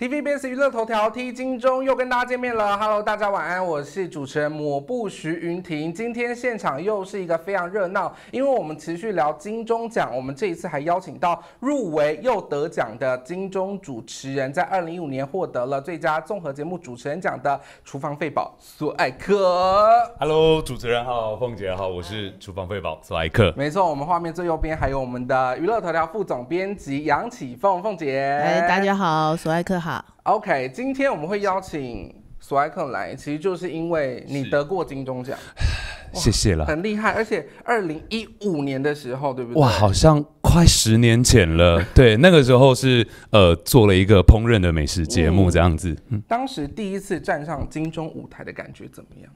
TVBS 娱乐头条 T 金钟又跟大家见面了，Hello，大家晚安，我是主持人抹布徐云婷。今天现场又是一个非常热闹，因为我们持续聊金钟奖，我们这一次还邀请到入围又得奖的金钟主持人，在二零一五年获得了最佳综合节目主持人奖的厨房费宝苏艾克。Hello，主持人好，凤姐好，我是厨房费宝苏艾克。没错，我们画面最右边还有我们的娱乐头条副总编辑杨启凤，凤姐。哎，大家好，苏艾克好。OK，今天我们会邀请苏埃克来，其实就是因为你得过金钟奖，谢谢了，很厉害。而且二零一五年的时候，对不对？哇，好像快十年前了。对，那个时候是呃做了一个烹饪的美食节目这样子。嗯，当时第一次站上金钟舞台的感觉怎么样？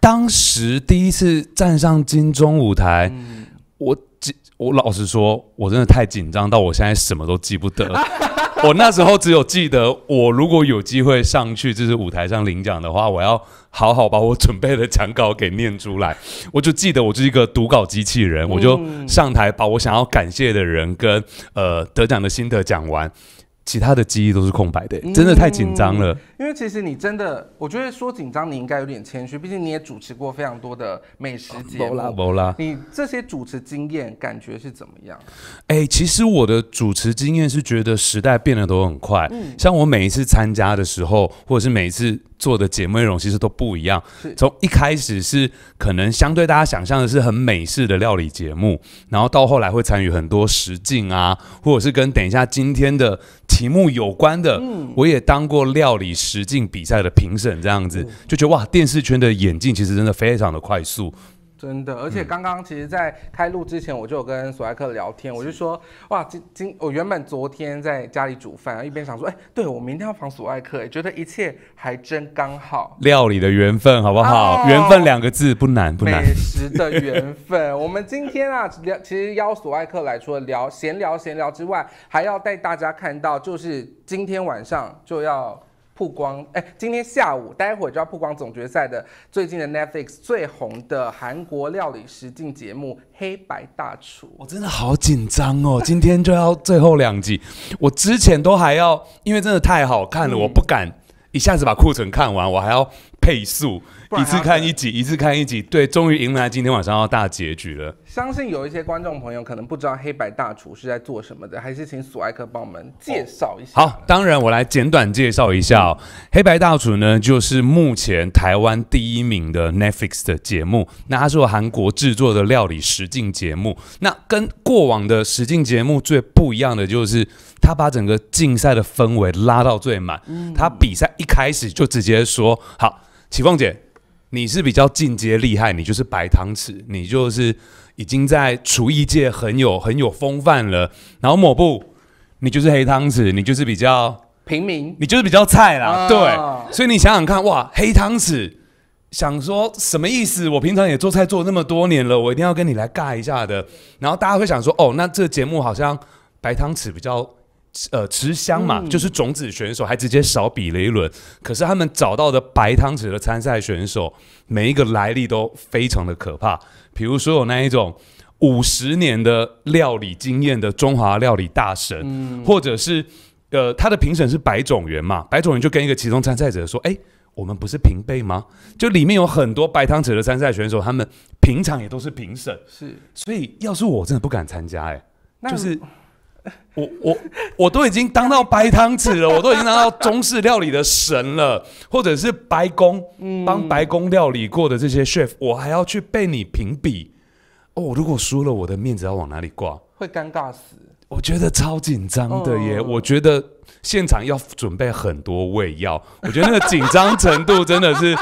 当时第一次站上金钟舞台，我。我老实说，我真的太紧张，到我现在什么都记不得。我那时候只有记得，我如果有机会上去就是舞台上领奖的话，我要好好把我准备的讲稿给念出来。我就记得我就是一个读稿机器人，我就上台把我想要感谢的人跟呃得奖的心得讲完，其他的记忆都是空白的，真的太紧张了。因为其实你真的，我觉得说紧张你应该有点谦虚，毕竟你也主持过非常多的美食节目啦，你这些主持经验感觉是怎么样？哎，其实我的主持经验是觉得时代变得都很快，嗯，像我每一次参加的时候，或者是每一次做的节目内容，其实都不一样。从一开始是可能相对大家想象的是很美式的料理节目，然后到后来会参与很多实境啊，或者是跟等一下今天的题目有关的，嗯，我也当过料理师。直境比赛的评审这样子，就觉得哇，电视圈的演进其实真的非常的快速，真的。而且刚刚其实，在开录之前，我就有跟索爱克聊天，我就说哇，今今我原本昨天在家里煮饭，一边想说，哎，对我明天要访索爱克，也觉得一切还真刚好。料理的缘分好不好？缘分两个字不难不难。美食的缘分，我们今天啊，聊其实邀索爱克来了聊闲聊闲聊之外，还要带大家看到，就是今天晚上就要。曝光！哎，今天下午待会就要曝光总决赛的最近的 Netflix 最红的韩国料理实境节目《黑白大厨》。我真的好紧张哦，今天就要最后两集，我之前都还要，因为真的太好看了，我不敢一下子把库存看完，我还要。配速一次看一集，一次看一集，对，终于迎来今天晚上要大结局了。相信有一些观众朋友可能不知道《黑白大厨》是在做什么的，还是请索艾克帮我们介绍一下。好，当然我来简短介绍一下《黑白大厨》呢，就是目前台湾第一名的 Netflix 的节目。那它是韩国制作的料理实境节目。那跟过往的实境节目最不一样的就是，他把整个竞赛的氛围拉到最满。他比赛一开始就直接说好。启凤姐，你是比较进阶厉害，你就是白汤匙，你就是已经在厨艺界很有很有风范了。然后抹布，你就是黑汤匙，你就是比较平民，你就是比较菜啦。对，所以你想想看，哇，黑汤匙想说什么意思？我平常也做菜做那么多年了，我一定要跟你来尬一下的。然后大家会想说，哦，那这节目好像白汤匙比较。呃，持香嘛，就是种子选手还直接少比了一轮。可是他们找到的白汤池的参赛选手，每一个来历都非常的可怕。比如说有那一种五十年的料理经验的中华料理大神，或者是呃，他的评审是白种人嘛？白种人就跟一个其中参赛者说：“哎，我们不是平辈吗？”就里面有很多白汤池的参赛选手，他们平常也都是评审。是，所以要是我真的不敢参加，哎，就是。我我我都已经当到白汤子了，我都已经当到中式料理的神了，或者是白宫帮白宫料理过的这些 chef，我还要去被你评比哦。如果输了，我的面子要往哪里挂？会尴尬死！我觉得超紧张的耶，我觉得现场要准备很多胃药。我觉得那个紧张程度真的是，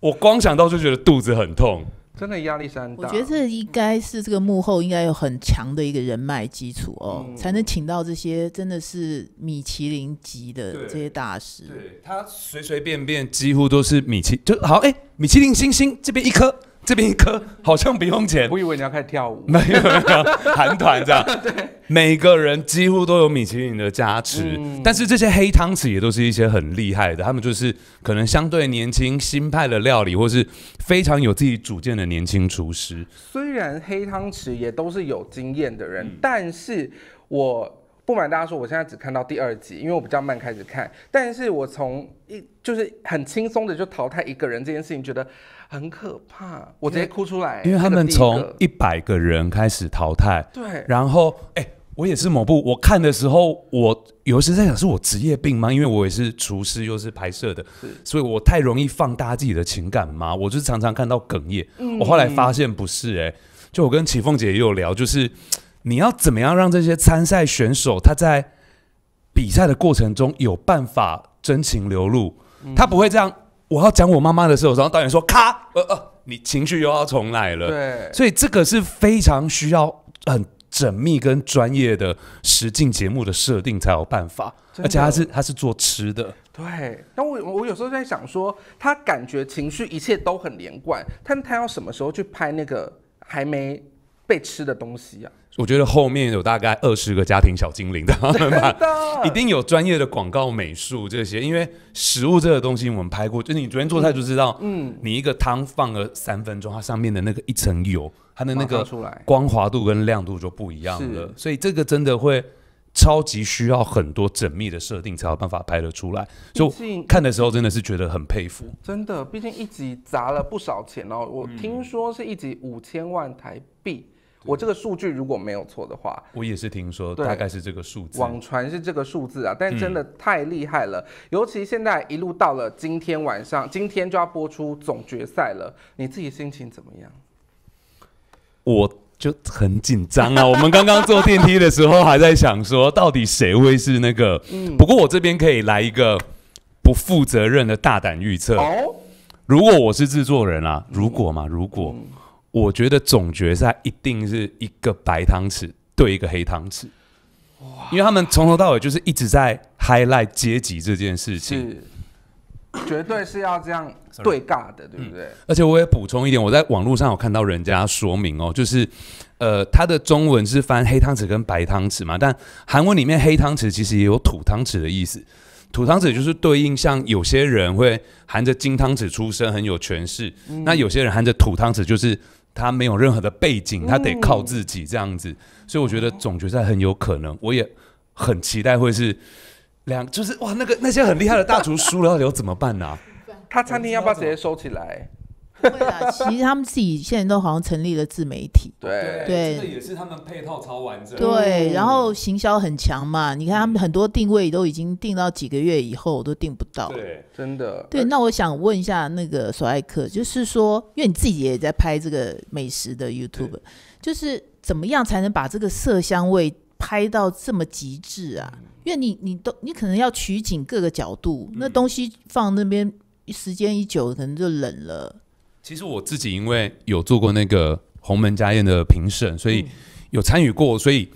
我光想到就觉得肚子很痛。真的压力山大。我觉得这应该是这个幕后应该有很强的一个人脉基础哦，才能请到这些真的是米其林级的这些大师。对他随随便便几乎都是米其，就好哎，米其林星星这边一颗。这边一颗好像不用钱，我以为你要开始跳舞，没有没有，韩团这样。对，每个人几乎都有米其林的加持，但是这些黑汤匙也都是一些很厉害的，他们就是可能相对年轻、新派的料理，或是非常有自己主见的年轻厨师。虽然黑汤匙也都是有经验的人，但是我。不瞒大家说，我现在只看到第二集，因为我比较慢开始看。但是我从一就是很轻松的就淘汰一个人这件事情，觉得很可怕，我直接哭出来。因为他们从一百个人开始淘汰，对，然后哎，我也是某部，我看的时候，我有时在想，是我职业病吗？因为我也是厨师，又是拍摄的，所以我太容易放大自己的情感嘛。我就常常看到哽咽。我后来发现不是，哎，就我跟启凤姐也有聊，就是。你要怎么样让这些参赛选手他在比赛的过程中有办法真情流露？他不会这样。我要讲我妈妈的时候，然后导演说：“咔，呃呃，你情绪又要重来了。”对，所以这个是非常需要很缜密跟专业的实境节目的设定才有办法。而且他是他是做吃的。对，但我我有时候在想说，他感觉情绪一切都很连贯，但他要什么时候去拍那个还没？被吃的东西啊？我觉得后面有大概二十个家庭小精灵 的，一定有专业的广告美术这些，因为食物这个东西我们拍过，就是你昨天做菜就知道，嗯，你一个汤放了三分钟，它上面的那个一层油，它的那个光滑度跟亮度就不一样了，所以这个真的会超级需要很多缜密的设定才有办法拍得出来，就看的时候真的是觉得很佩服，真的，毕竟一集砸了不少钱哦，我听说是一集五千万台币。我这个数据如果没有错的话，我也是听说，大概是这个数字。网传是这个数字啊，但真的太厉害了！尤其现在一路到了今天晚上，今天就要播出总决赛了，你自己心情怎么样？我就很紧张啊！我们刚刚坐电梯的时候，还在想说，到底谁会是那个？不过我这边可以来一个不负责任的大胆预测如果我是制作人啊，如果嘛，如果。我觉得总决赛一定是一个白汤匙对一个黑汤匙，因为他们从头到尾就是一直在 high l i g h t 阶级这件事情，是绝对是要这样对尬的，对不对？而且我也补充一点，我在网络上有看到人家说明哦，就是呃，他的中文是翻黑汤匙跟白汤匙嘛，但韩文里面黑汤匙其实也有土汤匙的意思，土汤匙就是对应像有些人会含着金汤匙出生很有权势，那有些人含着土汤匙就是。他没有任何的背景，他得靠自己这样子，所以我觉得总决赛很有可能。我也很期待会是两，就是哇，那个那些很厉害的大厨输了，要怎么办呢？他餐厅要不要直接收起来？会啊，其实他们自己现在都好像成立了自媒体。对，这个也是他们配套超完整。对，然后行销很强嘛，你看他们很多定位都已经定到几个月以后都定不到。对，真的。对，那我想问一下那个索爱克，就是说，因为你自己也在拍这个美食的 YouTube，就是怎么样才能把这个色香味拍到这么极致啊？因为你你都你可能要取景各个角度，那东西放那边时间一久，可能就冷了。其实我自己因为有做过那个《鸿门家宴》的评审，所以有参与过，所以。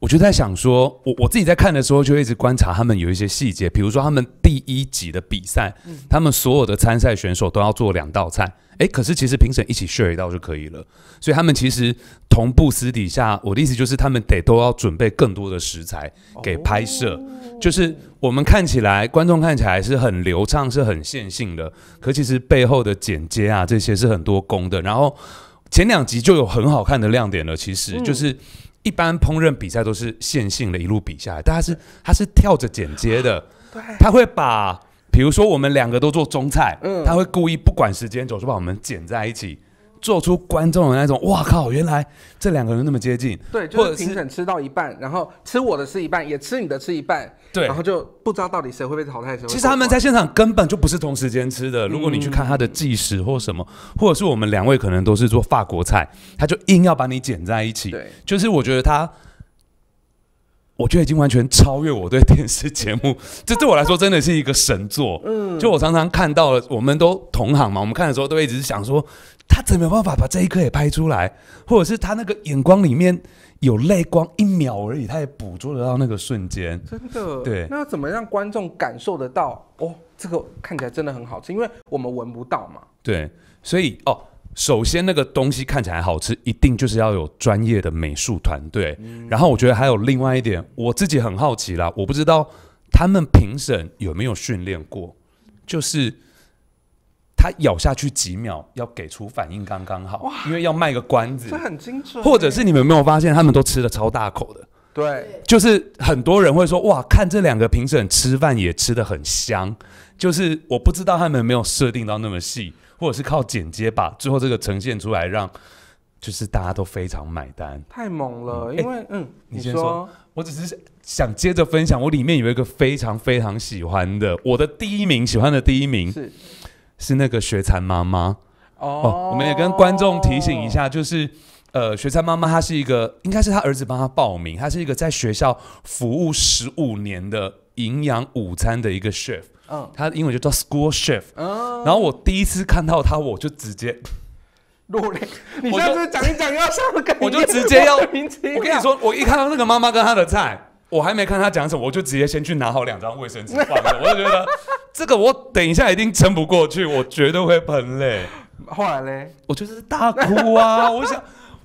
我就在想，说我我自己在看的时候，就一直观察他们有一些细节，比如说他们第一集的比赛，他们所有的参赛选手都要做两道菜，哎，可是其实评审一起 share 一道就可以了，所以他们其实同步私底下，我的意思就是，他们得都要准备更多的食材给拍摄，就是我们看起来，观众看起来是很流畅，是很线性的，可其实背后的剪接啊，这些是很多工的，然后前两集就有很好看的亮点了，其实就是。一般烹饪比赛都是线性的，一路比下来，但它是他是跳着剪接的，他会把比如说我们两个都做中菜，他会故意不管时间总是把我们剪在一起。做出观众的那种，哇靠！原来这两个人那么接近，对，或者评审吃到一半，然后吃我的吃一半，也吃你的吃一半，对，然后就不知道到底谁会被淘汰。其实他们在现场根本就不是同时间吃的。如果你去看他的计时或什么，或者是我们两位可能都是做法国菜，他就硬要把你剪在一起。对，就是我觉得他。我觉得已经完全超越我对电视节目，这对我来说真的是一个神作。嗯，就我常常看到了，我们都同行嘛，我们看的时候都一直想说，他怎么有办法把这一刻也拍出来，或者是他那个眼光里面有泪光一秒而已，他也捕捉得到那个瞬间。真的，对。那怎么让观众感受得到？哦，这个看起来真的很好吃，因为我们闻不到嘛。对，所以哦。首先，那个东西看起来好吃，一定就是要有专业的美术团队。然后，我觉得还有另外一点，我自己很好奇啦，我不知道他们评审有没有训练过，就是他咬下去几秒要给出反应刚刚好，因为要卖个关子，这很精准。或者是你们有没有发现，他们都吃的超大口的。对，就是很多人会说哇，看这两个评审吃饭也吃的很香，就是我不知道他们有没有设定到那么细。或者是靠剪接把最后这个呈现出来，让就是大家都非常买单，太猛了。因为嗯，你先说，我只是想接着分享，我里面有一个非常非常喜欢的，我的第一名喜欢的第一名是是那个学才妈妈哦。我们也跟观众提醒一下，就是呃，学才妈妈她是一个，应该是她儿子帮她报名，她是一个在学校服务十五年的营养午餐的一个 chef。嗯，他英文就叫 School Chef。嗯，然后我第一次看到他，我就直接落泪。你就是讲一讲要上的感觉？我就直接要，我跟你说，我一看到那个妈妈跟他的菜，我还没看他讲什么，我就直接先去拿好两张卫生纸放了。我就觉得这个我等一下一定撑不过去，我绝对会喷泪。后来嘞，我就是大哭啊！我想，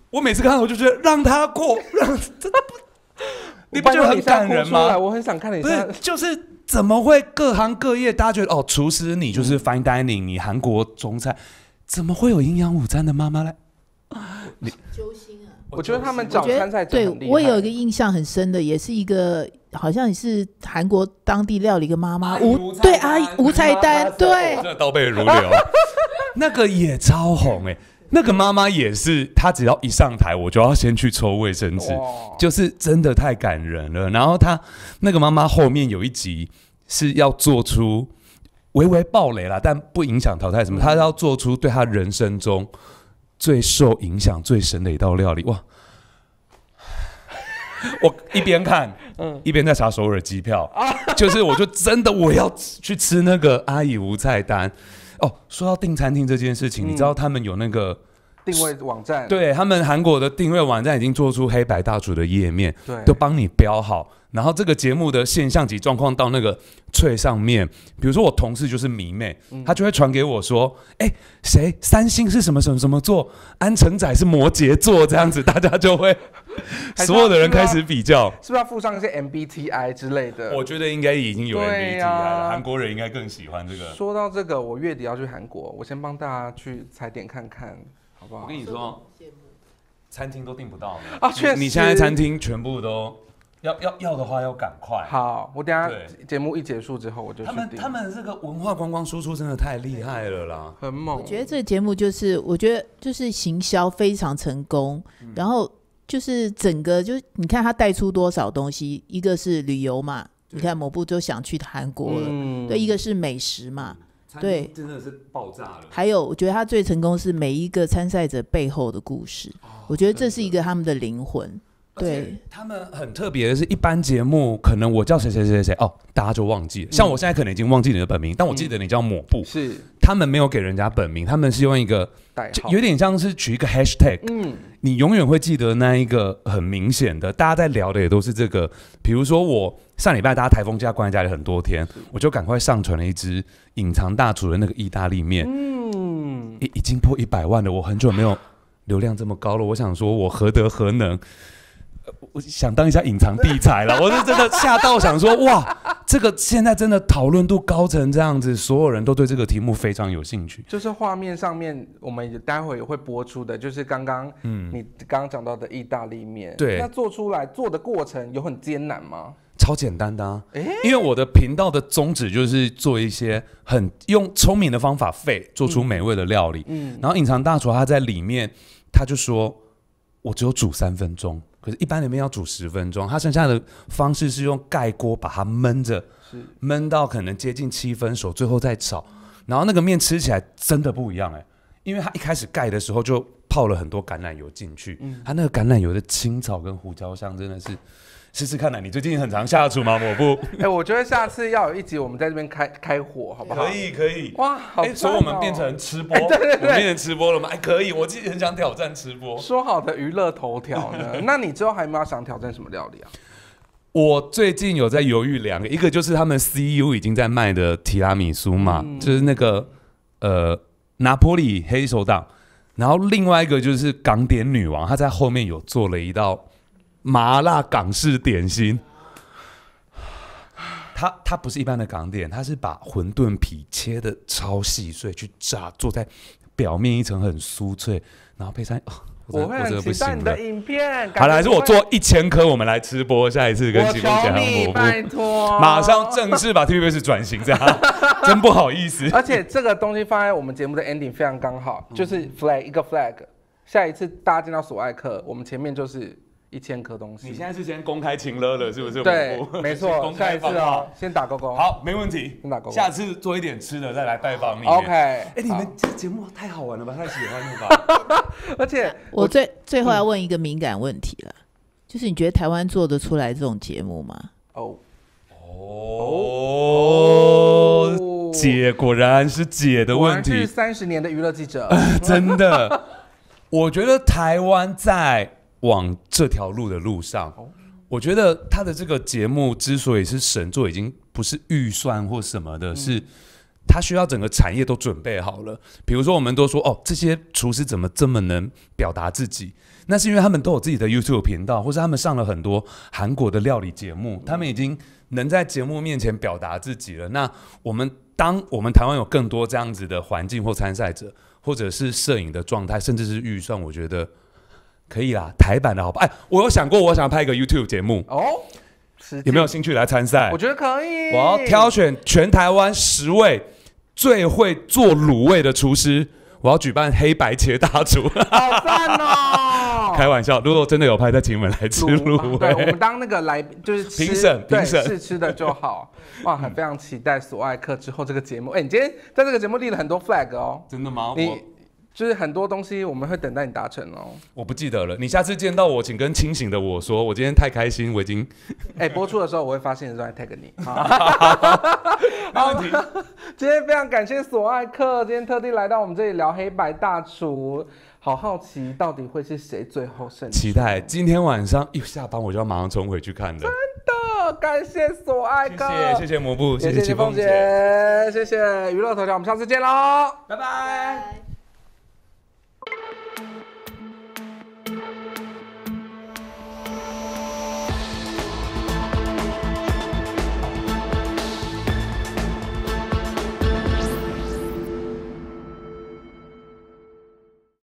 我每次看到我就觉得让他过，让真的不，你不就很感人吗？我很想看你不是就是。怎么会各行各业大家觉得哦，厨师你就是 fine dining，你韩国中餐，怎么会有营养午餐的妈妈呢？你揪心啊！我觉得他们早餐在对我有一个印象很深的，也是一个好像也是韩国当地料理一个妈妈吴对姨吴菜丹，对，真的倒背如流，那个也超红哎。那个妈妈也是，她只要一上台，我就要先去抽卫生纸，就是真的太感人了。然后她那个妈妈后面有一集是要做出微微暴雷啦，但不影响淘汰什么，她要做出对她人生中最受影响最深的一道料理。哇！我一边看，嗯，一边在查首尔机票，就是我就真的我要去吃那个阿姨无菜单。哦，说到订餐厅这件事情，你知道他们有那个。定位网站对他们韩国的定位网站已经做出黑白大厨的页面，对，都帮你标好。然后这个节目的现象级状况到那个翠上面，比如说我同事就是迷妹，他就会传给我说：“哎，谁三星是什么什么什么座？安承仔是摩羯座，这样子大家就会 所有的人开始比较，是不是要附上一些 MBTI 之类的？我觉得应该已经有人 MBTI 了，韩国人应该更喜欢这个。说到这个，我月底要去韩国，我先帮大家去踩点看看。我跟你说，餐厅都订不到啊！你现在餐厅全部都要要要的话要赶快。好，我等下节目一结束之后我就。他们他们这个文化观光输出真的太厉害了啦，很猛。我觉得这个节目就是，我觉得就是行销非常成功，然后就是整个就是你看他带出多少东西，一个是旅游嘛，你看某部就想去韩国了，对，一个是美食嘛。对，真的是爆炸了。还有，我觉得他最成功是每一个参赛者背后的故事，我觉得这是一个他们的灵魂。对他们很特别的是，一般节目可能我叫谁谁谁谁哦，大家就忘记了。像我现在可能已经忘记你的本名，但我记得你叫抹布。是他们没有给人家本名，他们是用一个就有点像是取一个 hashtag。嗯，你永远会记得那一个很明显的。大家在聊的也都是这个。比如说我上礼拜大家台风家关在家里很多天，我就赶快上传了一支隐藏大厨的那个意大利面。嗯，已已经破一百万了。我很久没有流量这么高了。我想说，我何德何能？我想当一下隐藏地才了，我是真的吓到，想说哇，这个现在真的讨论度高成这样子，所有人都对这个题目非常有兴趣。就是画面上面，我们待会也会播出的，就是刚刚嗯你刚刚讲到的意大利面，对，那做出来做的过程有很艰难吗？超简单的，啊，因为我的频道的宗旨就是做一些很用聪明的方法费做出美味的料理。嗯，然后隐藏大厨他在里面，他就说，我只有煮三分钟。可是，一般里面要煮十分钟，它剩下的方式是用盖锅把它焖着，焖到可能接近七分熟，最后再炒。然后那个面吃起来真的不一样哎，因为它一开始盖的时候就泡了很多橄榄油进去，它那个橄榄油的青草跟胡椒香真的是。试试看呐！你最近很常下厨吗？我不。哎，我觉得下次要有一集，我们在这边开开火，好不好？可以，可以。哇，好。所以我们变成吃播，对 对对，变成吃播了吗？哎，可以，我自己很想挑战吃播。说好的娱乐头条呢？那你之后还有没有想挑战什么料理啊？我最近有在犹豫两个，一个就是他们 CEO 已经在卖的提拉米苏嘛，就是那个呃拿破里黑手党，然后另外一个就是港点女王，她在后面有做了一道。麻辣港式点心，它它不是一般的港点，它是把馄饨皮切的超细碎，去炸，做在表面一层很酥脆，然后配上。我会期待你的影片。好，还是我做一千颗，我们来吃播下一次跟节目讲。拜托，马上正式把 T V B s 转型这样，真不好意思。而且这个东西放在我们节目的 ending 非常刚好，就是 flag 一个 flag，下一次大家见到索爱克，我们前面就是。一千颗东西，你现在是先公开情了了，是不是？对，没错，公开是啊，先打勾勾。好，没问题，先打勾勾。下次做一点吃的再来拜访你。OK，哎，你们这节目太好玩了吧，太喜欢了吧！而且我最最后要问一个敏感问题了，就是你觉得台湾做得出来这种节目吗？哦哦，姐果然是姐的问题。是三十年的娱乐记者，真的。我觉得台湾在。往这条路的路上，我觉得他的这个节目之所以是神作，已经不是预算或什么的，是他需要整个产业都准备好了。比如说，我们都说哦，这些厨师怎么这么能表达自己？那是因为他们都有自己的 YouTube 频道，或是他们上了很多韩国的料理节目，他们已经能在节目面前表达自己了。那我们当我们台湾有更多这样子的环境或参赛者，或者是摄影的状态，甚至是预算，我觉得。可以啦，台版的好吧？哎，我有想过，我想拍一个 YouTube 节目哦，有没有兴趣来参赛？我觉得可以。我要挑选全台湾十位最会做卤味的厨师，我要举办黑白切大厨。好赞哦！开玩笑，如果真的有拍，再请你们来吃卤味。我们当那个来就是评审，评审试吃的就好。哇，很非常期待索爱克之后这个节目。哎，你今天在这个节目立了很多 flag 哦。真的吗？你。就是很多东西我们会等待你达成哦。我不记得了，你下次见到我，请跟清醒的我说，我今天太开心，我已经。哎，播出的时候我会发现的时候再 tag 你。好 今天非常感谢索爱克，今天特地来到我们这里聊黑白大厨，好好奇到底会是谁最后胜期待今天晚上一下班我就要马上冲回去看了。真的，感谢索爱克，谢谢谢谢魔布，谢谢清风姐，谢谢娱乐头条，我们下次见喽，拜拜。